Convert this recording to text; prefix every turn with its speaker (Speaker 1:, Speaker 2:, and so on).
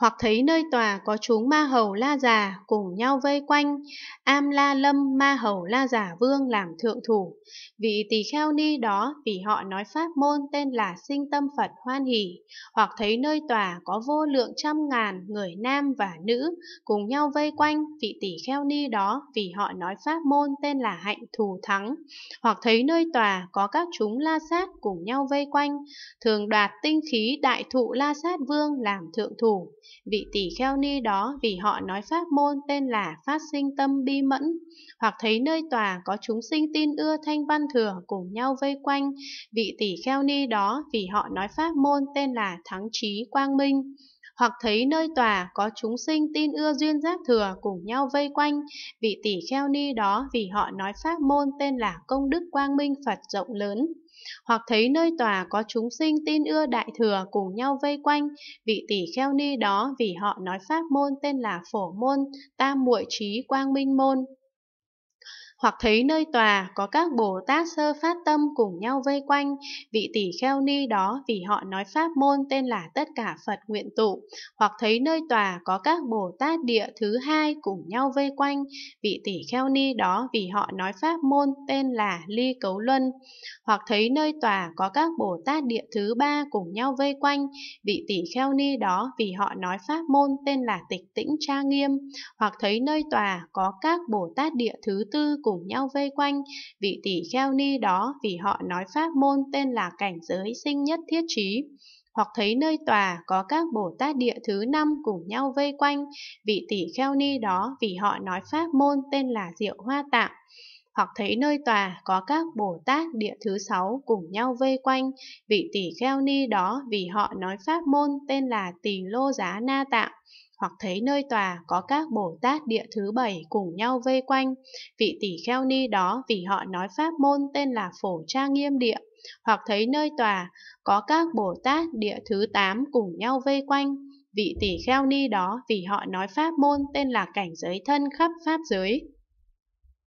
Speaker 1: hoặc thấy nơi tòa có chúng ma hầu la già cùng nhau vây quanh am la lâm ma hầu la giả vương làm thượng thủ vị tỳ kheo ni đó vì họ nói pháp môn tên là sinh tâm phật hoan hỷ hoặc thấy nơi tòa có vô lượng trăm ngàn người nam và nữ cùng nhau vây quanh vị tỳ kheo ni đó vì họ nói pháp môn tên là hạnh thù thắng hoặc thấy nơi tòa có các chúng la sát cùng nhau vây quanh thường đoạt tinh khí đại thụ la sát vương làm thượng thủ vị tỷ kheo ni đó vì họ nói pháp môn tên là phát sinh tâm bi mẫn, hoặc thấy nơi tòa có chúng sinh tin ưa thanh văn thừa cùng nhau vây quanh, vị tỷ kheo ni đó vì họ nói pháp môn tên là thắng trí quang minh hoặc thấy nơi tòa có chúng sinh tin ưa duyên giác thừa cùng nhau vây quanh, vị tỷ kheo ni đó vì họ nói pháp môn tên là công đức quang minh Phật rộng lớn hoặc thấy nơi tòa có chúng sinh tin ưa đại thừa cùng nhau vây quanh vị tỷ kheo ni đó vì họ nói pháp môn tên là phổ môn tam muội trí quang minh môn hoặc thấy nơi tòa có các Bồ Tát sơ phát tâm cùng nhau vây quanh vị tỷ kheo ni đó vì họ nói pháp môn tên là tất cả Phật nguyện tụ, hoặc thấy nơi tòa có các Bồ Tát địa thứ hai cùng nhau vây quanh vị tỷ kheo ni đó vì họ nói pháp môn tên là ly cấu luân, hoặc thấy nơi tòa có các Bồ Tát địa thứ ba cùng nhau vây quanh vị tỷ kheo ni đó vì họ nói pháp môn tên là tịch tĩnh tra nghiêm, hoặc thấy nơi tòa có các Bồ Tát địa thứ tư cùng cùng nhau vây quanh vị tỷ kheo ni đó vì họ nói pháp môn tên là cảnh giới sinh nhất thiết trí hoặc thấy nơi tòa có các Bồ Tát địa thứ năm cùng nhau vây quanh vị tỷ kheo ni đó vì họ nói pháp môn tên là diệu hoa tạng hoặc thấy nơi tòa có các Bồ Tát địa thứ sáu cùng nhau vây quanh, vị tỷ kheo ni đó vì họ nói pháp môn tên là tỷ lô giá na tạng, hoặc thấy nơi tòa có các Bồ Tát địa thứ bảy cùng nhau vây quanh, vị tỷ kheo ni đó vì họ nói pháp môn tên là phổ tra nghiêm địa, hoặc thấy nơi tòa có các Bồ Tát địa thứ tám cùng nhau vây quanh, vị tỷ kheo ni đó vì họ nói pháp môn tên là cảnh giới thân khắp pháp giới.